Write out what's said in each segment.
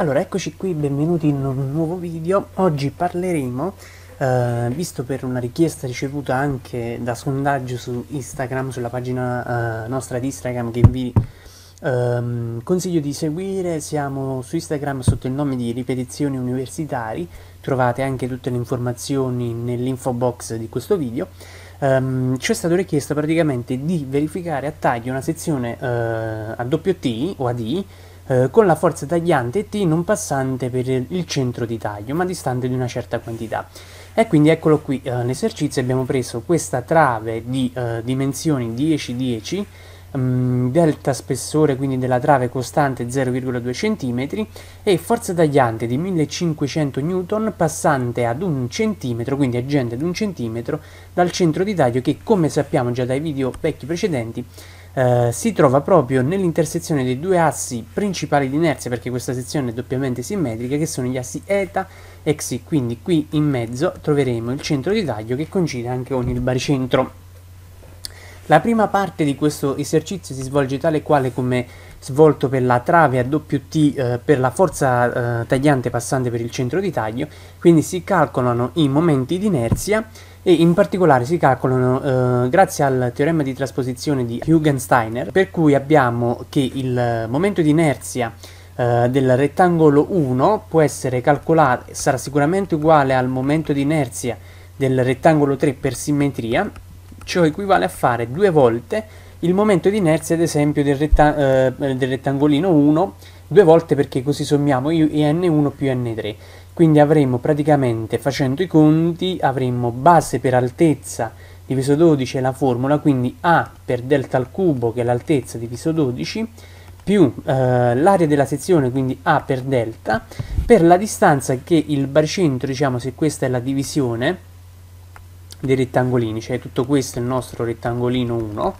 Allora, eccoci qui, benvenuti in un nuovo video. Oggi parleremo, eh, visto per una richiesta ricevuta anche da sondaggio su Instagram, sulla pagina eh, nostra di Instagram che vi ehm, consiglio di seguire, siamo su Instagram sotto il nome di Ripetizioni Universitari, trovate anche tutte le informazioni nell'info box di questo video. Um, ci è stato richiesto praticamente di verificare a taglio una sezione eh, a doppio T o a D eh, con la forza tagliante T non passante per il centro di taglio, ma distante di una certa quantità. E quindi eccolo qui eh, l'esercizio, abbiamo preso questa trave di eh, dimensioni 10-10, mm, delta spessore quindi della trave costante 0,2 cm e forza tagliante di 1500 N passante ad un centimetro, quindi agente ad un centimetro dal centro di taglio che come sappiamo già dai video vecchi precedenti eh, si trova proprio nell'intersezione dei due assi principali di inerzia, perché questa sezione è doppiamente simmetrica, che sono gli assi eta e xi, quindi qui in mezzo troveremo il centro di taglio che coincide anche con il baricentro. La prima parte di questo esercizio si svolge tale quale come svolto per la trave a doppio T eh, per la forza eh, tagliante passante per il centro di taglio, quindi si calcolano i momenti di inerzia e in particolare si calcolano eh, grazie al teorema di trasposizione di Hugensteiner, per cui abbiamo che il momento di inerzia eh, del rettangolo 1 può essere calcolato, sarà sicuramente uguale al momento di inerzia del rettangolo 3 per simmetria, ciò equivale a fare due volte il momento di inerzia ad esempio del, retta- eh, del rettangolino 1 due volte perché così sommiamo n1 più n3 quindi avremo praticamente facendo i conti avremo base per altezza diviso 12 è la formula quindi A per delta al cubo che è l'altezza diviso 12 più eh, l'area della sezione quindi A per delta per la distanza che il baricentro diciamo se questa è la divisione dei rettangolini cioè tutto questo è il nostro rettangolino 1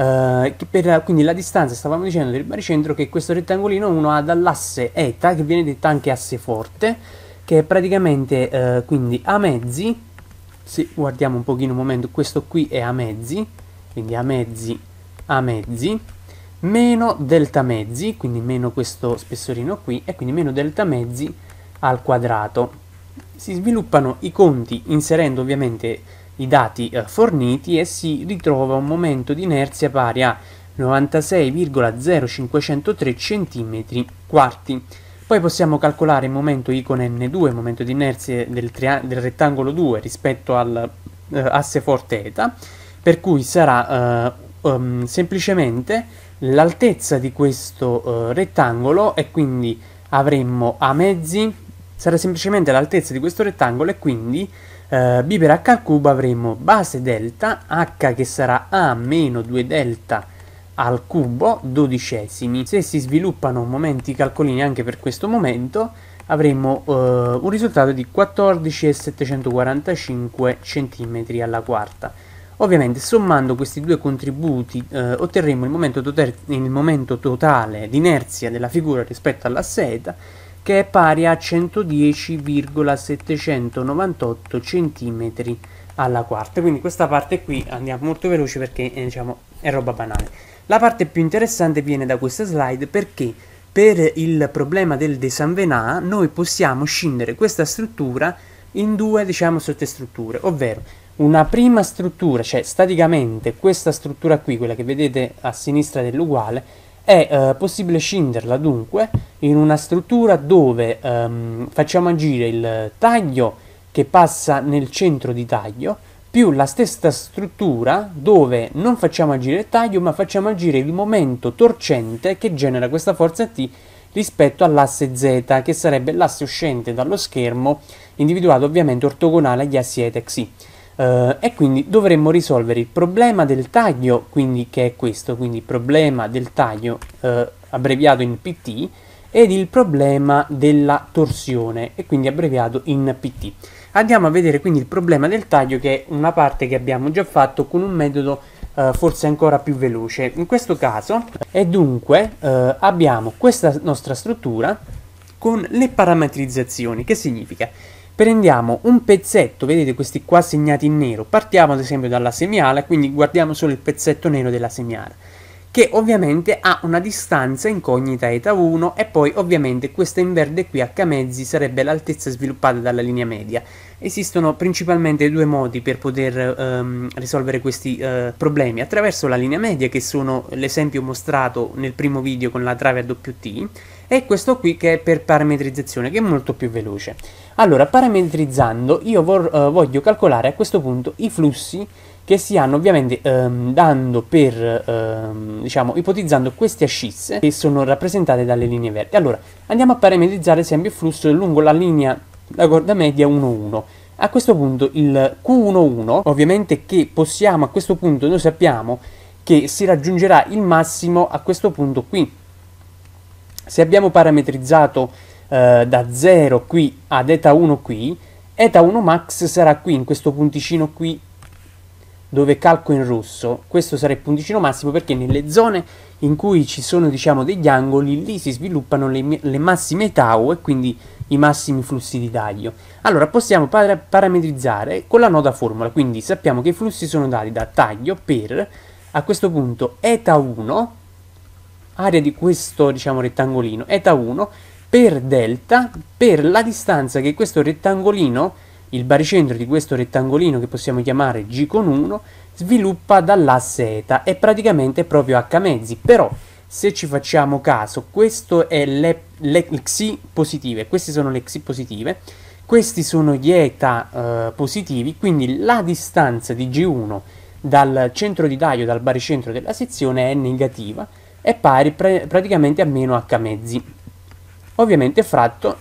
Uh, per, quindi la distanza, stavamo dicendo, del baricentro che questo rettangolino 1 ha dall'asse eta, che viene detta anche asse forte, che è praticamente uh, quindi a mezzi, se guardiamo un pochino un momento, questo qui è a mezzi, quindi a mezzi, a mezzi, meno delta mezzi, quindi meno questo spessorino qui, e quindi meno delta mezzi al quadrato. Si sviluppano i conti inserendo ovviamente i dati eh, forniti e si ritrova un momento di inerzia pari a 96,0503 cm quarti. Poi possiamo calcolare il momento I con N2, il momento di inerzia del, del rettangolo 2 rispetto all'asse eh, forte eta, per cui sarà eh, um, semplicemente l'altezza di questo eh, rettangolo e quindi avremmo a mezzi, sarà semplicemente l'altezza di questo rettangolo e quindi eh, B per H al cubo avremo base delta H che sarà A meno 2 delta al cubo dodicesimi. Se si sviluppano momenti calcolini anche per questo momento avremo eh, un risultato di 14,745 cm alla quarta. Ovviamente sommando questi due contributi eh, otterremo il momento, il momento totale d'inerzia della figura rispetto all'asseta che è pari a 110,798 cm alla quarta. Quindi questa parte qui andiamo molto veloce perché eh, diciamo, è roba banale. La parte più interessante viene da questa slide perché per il problema del De San Venà noi possiamo scindere questa struttura in due diciamo sottostrutture, ovvero una prima struttura, cioè staticamente questa struttura qui, quella che vedete a sinistra dell'uguale, è eh, possibile scinderla dunque in una struttura dove ehm, facciamo agire il taglio che passa nel centro di taglio più la stessa struttura dove non facciamo agire il taglio ma facciamo agire il momento torcente che genera questa forza T rispetto all'asse Z che sarebbe l'asse uscente dallo schermo individuato ovviamente ortogonale agli assi etex Y. Uh, e quindi dovremmo risolvere il problema del taglio, quindi che è questo, quindi problema del taglio uh, abbreviato in PT ed il problema della torsione e quindi abbreviato in PT. Andiamo a vedere quindi il problema del taglio che è una parte che abbiamo già fatto con un metodo uh, forse ancora più veloce in questo caso e dunque abbiamo questa nostra struttura con le parametrizzazioni che significa prendiamo un pezzetto, vedete questi qua segnati in nero, partiamo ad esempio dalla semiala, quindi guardiamo solo il pezzetto nero della semiala, che ovviamente ha una distanza incognita eta 1 e poi ovviamente questa in verde qui h mezzi sarebbe l'altezza sviluppata dalla linea media. Esistono principalmente due modi per poter ehm, risolvere questi eh, problemi, attraverso la linea media che sono l'esempio mostrato nel primo video con la trave a doppio T, e questo qui che è per parametrizzazione, che è molto più veloce. Allora, parametrizzando, io vor, eh, voglio calcolare a questo punto i flussi che si hanno ovviamente ehm, dando per, ehm, diciamo, ipotizzando queste ascisse che sono rappresentate dalle linee verdi. Allora, andiamo a parametrizzare sempre il flusso lungo la linea, la corda media 1-1. A questo punto il q 1 1 ovviamente che possiamo, a questo punto noi sappiamo che si raggiungerà il massimo a questo punto qui, se abbiamo parametrizzato eh, da 0 qui ad eta 1 qui, eta 1 max sarà qui, in questo punticino qui, dove calco in rosso. Questo sarà il punticino massimo perché nelle zone in cui ci sono diciamo degli angoli, lì si sviluppano le, le massime tau e quindi i massimi flussi di taglio. Allora possiamo para parametrizzare con la nota formula, quindi sappiamo che i flussi sono dati da taglio per, a questo punto, eta 1 area di questo diciamo, rettangolino, eta 1, per delta, per la distanza che questo rettangolino, il baricentro di questo rettangolino che possiamo chiamare G con 1, sviluppa dall'asse eta, è praticamente proprio H mezzi, però se ci facciamo caso, questo è le, le, le xi positive, queste sono le xi positive, questi sono gli eta eh, positivi, quindi la distanza di G1 dal centro di taglio, dal baricentro della sezione è negativa, è pari pre- praticamente a meno h mezzi. Ovviamente fratto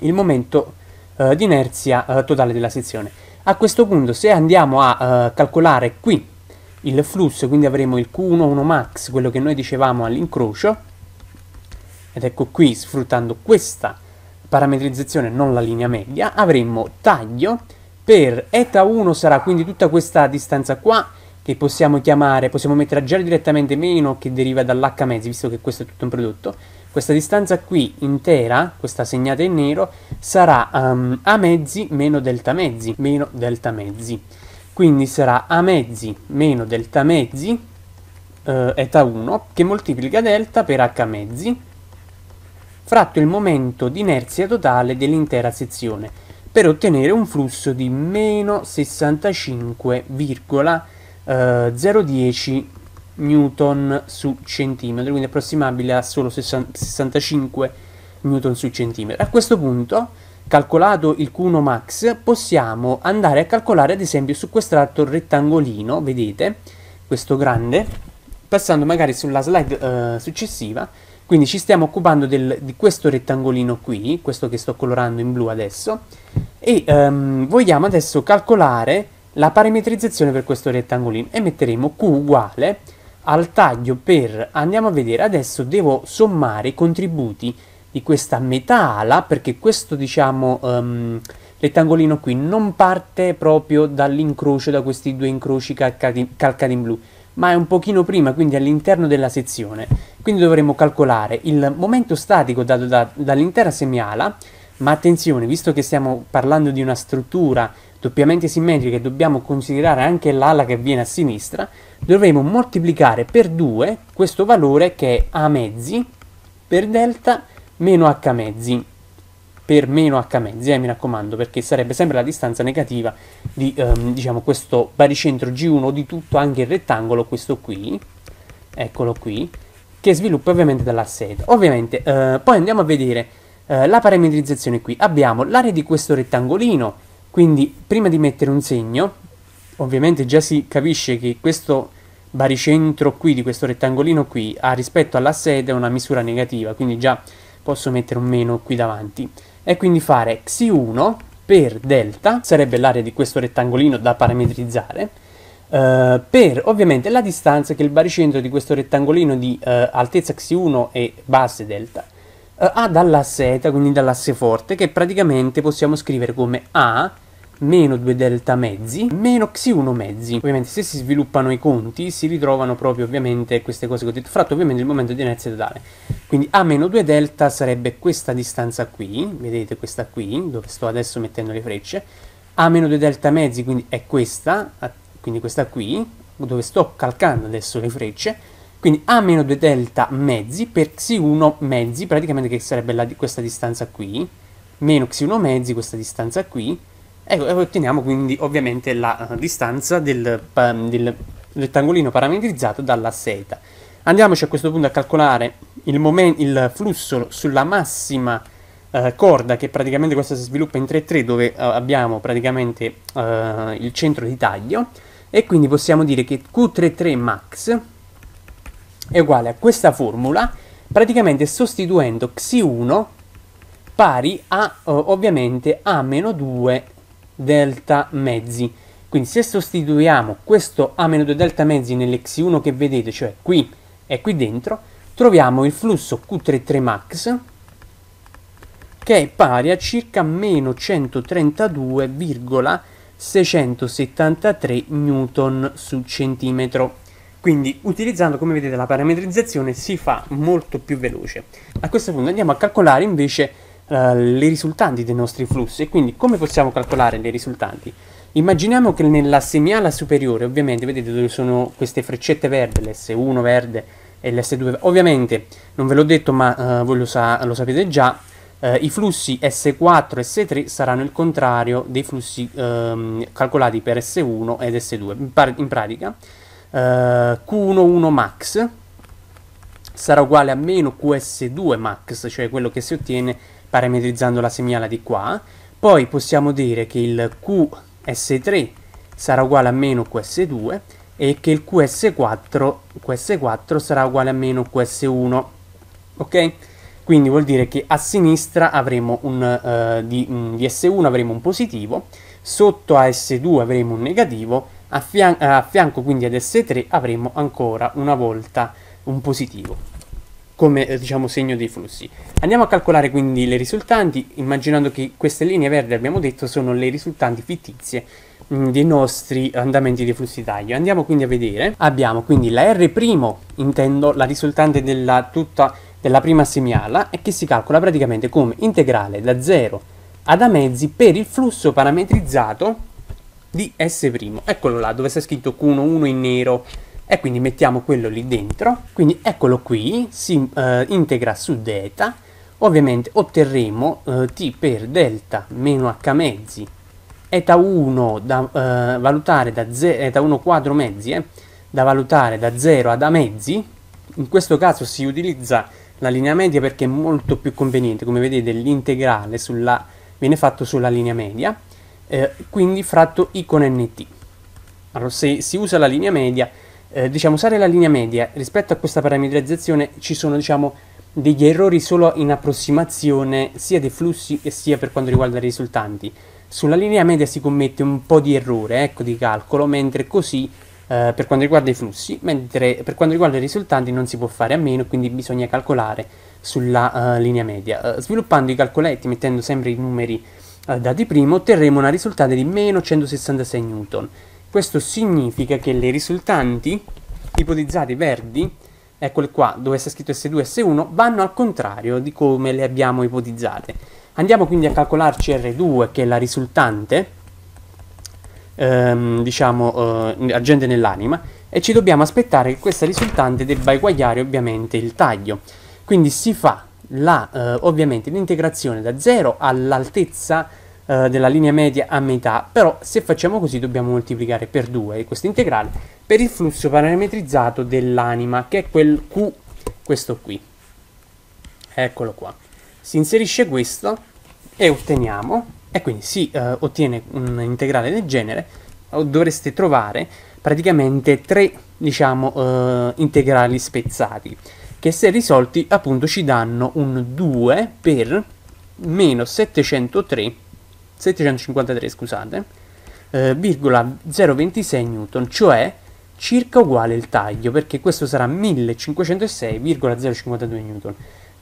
il momento eh, di inerzia eh, totale della sezione. A questo punto se andiamo a eh, calcolare qui il flusso, quindi avremo il q 11 max, quello che noi dicevamo all'incrocio, ed ecco qui sfruttando questa parametrizzazione, non la linea media, avremo taglio per eta1 sarà quindi tutta questa distanza qua che possiamo chiamare, possiamo mettere a gel direttamente meno che deriva dall'H mezzi, visto che questo è tutto un prodotto. Questa distanza qui intera, questa segnata in nero, sarà um, A mezzi meno delta mezzi, meno delta mezzi. Quindi sarà A mezzi meno delta mezzi, eh, eta 1, che moltiplica delta per H mezzi, fratto il momento di inerzia totale dell'intera sezione, per ottenere un flusso di meno 65,5 0,10 eh, newton su centimetro, quindi approssimabile a solo 65 newton su centimetro. A questo punto, calcolato il Q1 max, possiamo andare a calcolare ad esempio su quest'altro rettangolino, vedete, questo grande, passando magari sulla slide eh, successiva, quindi ci stiamo occupando del, di questo rettangolino qui, questo che sto colorando in blu adesso, e ehm, vogliamo adesso calcolare la parametrizzazione per questo rettangolino e metteremo Q uguale al taglio per, andiamo a vedere, adesso devo sommare i contributi di questa metà ala perché questo diciamo um, rettangolino qui non parte proprio dall'incrocio, da questi due incroci calcati, calcati in blu ma è un pochino prima, quindi all'interno della sezione. Quindi dovremo calcolare il momento statico dato da, dall'intera semiala, ma attenzione, visto che stiamo parlando di una struttura doppiamente simmetriche e dobbiamo considerare anche l'ala che viene a sinistra, dovremo moltiplicare per 2 questo valore che è a mezzi per delta meno h mezzi per meno h mezzi, eh, mi raccomando, perché sarebbe sempre la distanza negativa di ehm, diciamo, questo baricentro G1 di tutto anche il rettangolo, questo qui, eccolo qui, che sviluppa ovviamente dall'asse ed. Ovviamente, eh, poi andiamo a vedere eh, la parametrizzazione qui. Abbiamo l'area di questo rettangolino, quindi prima di mettere un segno, ovviamente già si capisce che questo baricentro qui di questo rettangolino qui ha rispetto alla sede una misura negativa, quindi già posso mettere un meno qui davanti. E quindi fare xi1 per delta, sarebbe l'area di questo rettangolino da parametrizzare, Uh, per ovviamente la distanza che il baricentro di questo rettangolino di uh, altezza x1 e base delta uh, ha dall'asse eta, quindi dall'asse forte, che praticamente possiamo scrivere come A meno 2 delta mezzi, meno xi 1 mezzi. Ovviamente se si sviluppano i conti si ritrovano proprio ovviamente queste cose che ho detto, fratto ovviamente il momento di inerzia totale. Quindi a meno 2 delta sarebbe questa distanza qui, vedete questa qui, dove sto adesso mettendo le frecce, a meno 2 delta mezzi quindi è questa, quindi questa qui, dove sto calcando adesso le frecce, quindi a meno 2 delta mezzi per xi 1 mezzi, praticamente che sarebbe la, questa distanza qui, meno xi 1 mezzi questa distanza qui, e otteniamo quindi ovviamente la eh, distanza del, del rettangolino parametrizzato dalla seta. Andiamoci a questo punto a calcolare il, moment, il flusso sulla massima uh, corda che praticamente questa si sviluppa in 3-3 dove uh, abbiamo praticamente il centro di taglio e quindi possiamo dire che Q33 max è uguale a questa formula praticamente sostituendo Xi1 pari a ovviamente A-2 delta mezzi. Quindi se sostituiamo questo A meno 2 delta mezzi nell'X1 che vedete, cioè qui e qui dentro, troviamo il flusso Q33 max che è pari a circa meno 132,673 newton su centimetro. Quindi utilizzando come vedete la parametrizzazione si fa molto più veloce. A questo punto andiamo a calcolare invece eh, le risultanti dei nostri flussi e quindi come possiamo calcolare le risultanti? Immaginiamo che nella segnala superiore, ovviamente, vedete dove sono queste freccette verde, l'S1 verde e l'S2, verde. ovviamente non ve l'ho detto ma eh, voi lo, sa lo, sapete già, eh, i flussi S4 e S3 saranno il contrario dei flussi ehm, calcolati per S1 ed S2. In, in pratica eh, Q11 max sarà uguale a meno QS2 max, cioè quello che si ottiene parametrizzando la segnala di qua, poi possiamo dire che il QS3 sarà uguale a meno QS2 e che il QS4, QS4 sarà uguale a meno QS1, ok? Quindi vuol dire che a sinistra avremo un, uh, di, um, di S1 avremo un positivo, sotto a S2 avremo un negativo, a, fian a fianco quindi ad S3 avremo ancora una volta un positivo come eh, diciamo, segno dei flussi. Andiamo a calcolare quindi le risultanti, immaginando che queste linee verdi, abbiamo detto, sono le risultanti fittizie mm, dei nostri andamenti dei flussi taglio. Andiamo quindi a vedere, abbiamo quindi la R', intendo la risultante della tutta della prima semiala, e che si calcola praticamente come integrale da 0 ad a mezzi per il flusso parametrizzato di S'. Eccolo là, dove sta scritto q 1 in nero e quindi mettiamo quello lì dentro quindi eccolo qui si eh, integra su delta ovviamente otterremo eh, t per delta meno h mezzi eta 1 da eh, valutare da 0 eta 1 quadro mezzi eh, da valutare da 0 ad a mezzi in questo caso si utilizza la linea media perché è molto più conveniente come vedete l'integrale viene fatto sulla linea media eh, quindi fratto i con nt allora se si usa la linea media eh, diciamo, usare la linea media rispetto a questa parametrizzazione ci sono diciamo, degli errori solo in approssimazione sia dei flussi che sia per quanto riguarda i risultanti. Sulla linea media si commette un po' di errore ecco, di calcolo, mentre così eh, per quanto riguarda i flussi, mentre per quanto riguarda i risultati non si può fare a meno, quindi bisogna calcolare sulla uh, linea media. Uh, sviluppando i calcoletti, mettendo sempre i numeri uh, dati primo, otterremo una risultata di meno 166 N. Questo significa che le risultanti, ipotizzate verdi, eccole qua, dove sta scritto S2 e S1, vanno al contrario di come le abbiamo ipotizzate. Andiamo quindi a calcolarci R2, che è la risultante, ehm, diciamo, eh, agente nell'anima, e ci dobbiamo aspettare che questa risultante debba eguagliare ovviamente il taglio. Quindi si fa la, eh, ovviamente l'integrazione da 0 all'altezza eh, della linea media a metà, però se facciamo così dobbiamo moltiplicare per 2 questo integrale per il flusso parametrizzato dell'anima, che è quel Q, questo qui. Eccolo qua. Si inserisce questo e otteniamo, e quindi si eh, ottiene un integrale del genere, dovreste trovare praticamente tre, diciamo, eh, integrali spezzati che se risolti appunto ci danno un 2 per meno 703 753 scusate, eh, virgola 0,26 newton, cioè circa uguale il taglio, perché questo sarà 1506,052 newton.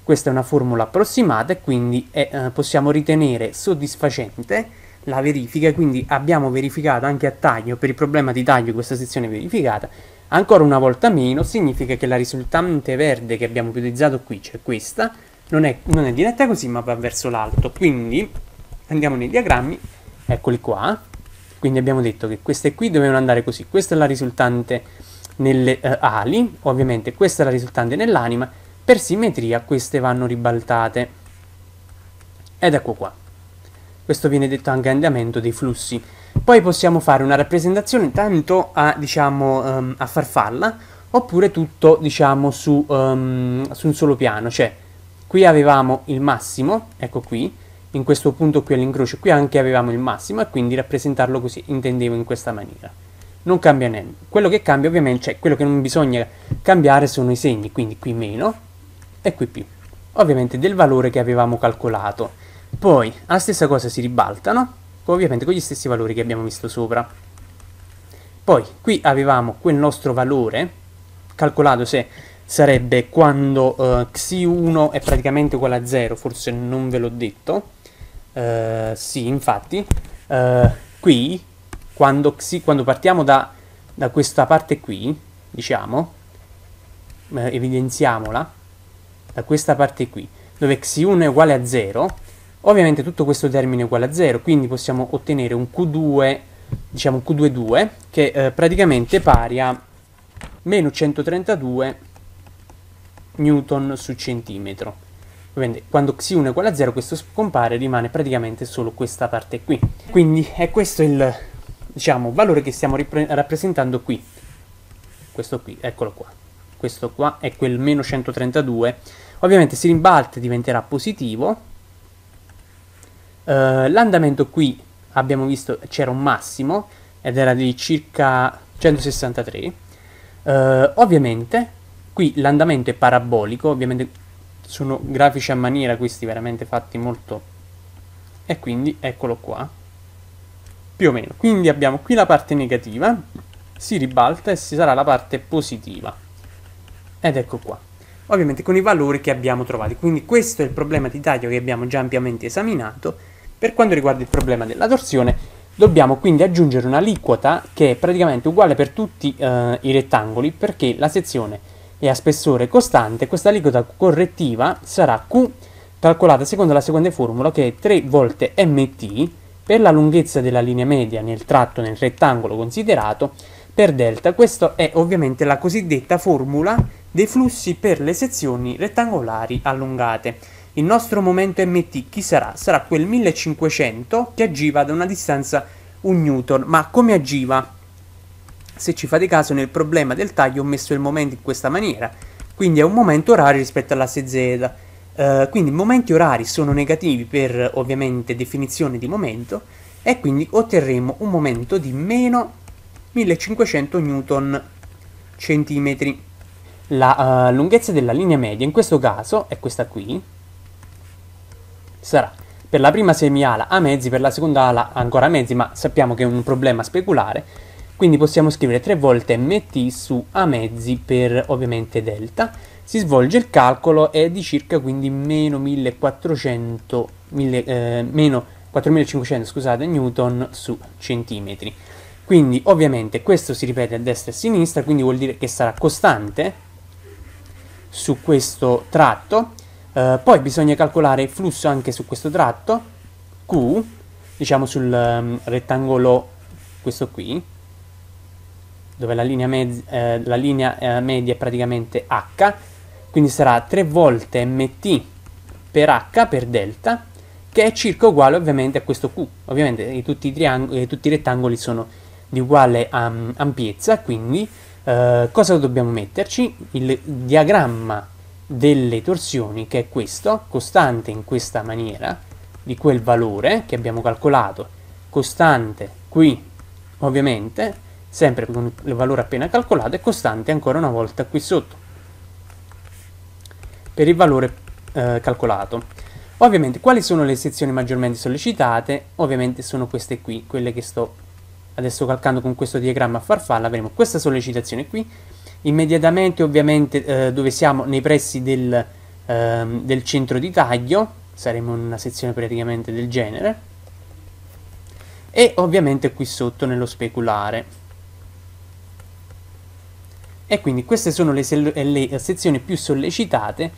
Questa è una formula approssimata e quindi è, eh, possiamo ritenere soddisfacente la verifica, quindi abbiamo verificato anche a taglio, per il problema di taglio questa sezione verificata, ancora una volta meno, significa che la risultante verde che abbiamo utilizzato qui, cioè questa, non è, non è diretta così ma va verso l'alto, quindi andiamo nei diagrammi, eccoli qua, quindi abbiamo detto che queste qui dovevano andare così, questa è la risultante nelle eh, ali, ovviamente questa è la risultante nell'anima, per simmetria queste vanno ribaltate. Ed ecco qua. Questo viene detto anche andamento dei flussi. Poi possiamo fare una rappresentazione tanto a, diciamo, um, a farfalla, oppure tutto, diciamo, su, um, su un solo piano. Cioè, qui avevamo il massimo, ecco qui, in questo punto qui all'incrocio qui anche avevamo il massimo e quindi rappresentarlo così intendevo in questa maniera non cambia niente quello che cambia ovviamente cioè quello che non bisogna cambiare sono i segni quindi qui meno e qui più ovviamente del valore che avevamo calcolato poi la stessa cosa si ribaltano ovviamente con gli stessi valori che abbiamo visto sopra poi qui avevamo quel nostro valore calcolato se sarebbe quando uh, Xi 1 è praticamente uguale a 0, forse non ve l'ho detto. Uh, sì, infatti, uh, qui, quando, Xi, quando partiamo da, da, questa parte qui, diciamo, eh, evidenziamola, da questa parte qui, dove Xi1 è uguale a 0, ovviamente tutto questo termine è uguale a 0, quindi possiamo ottenere un Q2, diciamo Q22, che praticamente pari a meno 132 newton su centimetro. Quindi quando x 1 è uguale a 0 questo scompare rimane praticamente solo questa parte qui. Quindi è questo il diciamo, valore che stiamo rappresentando qui. Questo qui, eccolo qua. Questo qua è quel meno 132. Ovviamente se rimbalta diventerà positivo. Uh, l'andamento qui abbiamo visto c'era un massimo ed era di circa 163. Uh, eh, ovviamente Qui l'andamento è parabolico, ovviamente sono grafici a maniera questi veramente fatti molto... E quindi eccolo qua, più o meno. Quindi abbiamo qui la parte negativa, si ribalta e si sarà la parte positiva. Ed ecco qua ovviamente con i valori che abbiamo trovato. Quindi questo è il problema di taglio che abbiamo già ampiamente esaminato. Per quanto riguarda il problema della torsione, dobbiamo quindi aggiungere un'aliquota che è praticamente uguale per tutti eh, i rettangoli perché la sezione e a spessore costante, questa aliquota correttiva sarà Q calcolata secondo la seguente formula che è 3 volte mt per la lunghezza della linea media nel tratto nel rettangolo considerato per delta. Questa è ovviamente la cosiddetta formula dei flussi per le sezioni rettangolari allungate. Il nostro momento mt chi sarà? Sarà quel 1500 che agiva da una distanza 1 newton. Ma come agiva? Se ci fate caso nel problema del taglio ho messo il momento in questa maniera, quindi è un momento orario rispetto all'asse z. Uh, eh, quindi i momenti orari sono negativi per ovviamente definizione di momento e quindi otterremo un momento di meno 1500 N centimetri. La uh, lunghezza della linea media in questo caso è questa qui, sarà per la prima semiala a mezzi, per la seconda ala ancora a mezzi, ma sappiamo che è un problema speculare, quindi possiamo scrivere 3 volte mt su a mezzi per ovviamente delta. Si svolge il calcolo è di circa quindi meno 1400, mille, eh, meno 4500 scusate, newton su centimetri. Quindi ovviamente questo si ripete a destra e a sinistra, quindi vuol dire che sarà costante su questo tratto. Eh, poi bisogna calcolare il flusso anche su questo tratto, Q, diciamo sul um, rettangolo questo qui, dove la linea, mezz- eh, la linea eh, media è praticamente h, quindi sarà 3 volte mt per h per delta, che è circa uguale ovviamente a questo q. Ovviamente tutti i, triang- eh, tutti i rettangoli sono di uguale um, ampiezza, quindi eh, cosa dobbiamo metterci? Il diagramma delle torsioni, che è questo, costante in questa maniera, di quel valore che abbiamo calcolato, costante qui ovviamente, sempre con il valore appena calcolato, e costante ancora una volta qui sotto, per il valore eh, calcolato. Ovviamente, quali sono le sezioni maggiormente sollecitate? Ovviamente sono queste qui, quelle che sto adesso calcando con questo diagramma a farfalla, avremo questa sollecitazione qui, immediatamente ovviamente eh, dove siamo nei pressi del, eh, del centro di taglio, saremo in una sezione praticamente del genere, e ovviamente qui sotto nello speculare. E quindi queste sono le, eh, le eh, sezioni più sollecitate,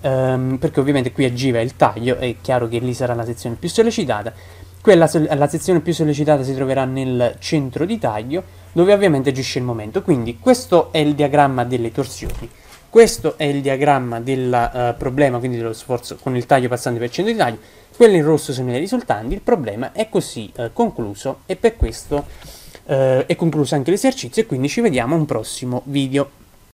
ehm, perché ovviamente qui agiva il taglio, è chiaro che lì sarà la sezione più sollecitata. Quella la sezione più sollecitata si troverà nel centro di taglio, dove ovviamente agisce il momento. Quindi questo è il diagramma delle torsioni. Questo è il diagramma del uh, problema, quindi dello sforzo con il taglio passante per centro di taglio. Quelli in rosso sono i risultanti, il problema è così uh, concluso e per questo eh, è concluso anche l'esercizio e quindi ci vediamo a un prossimo video.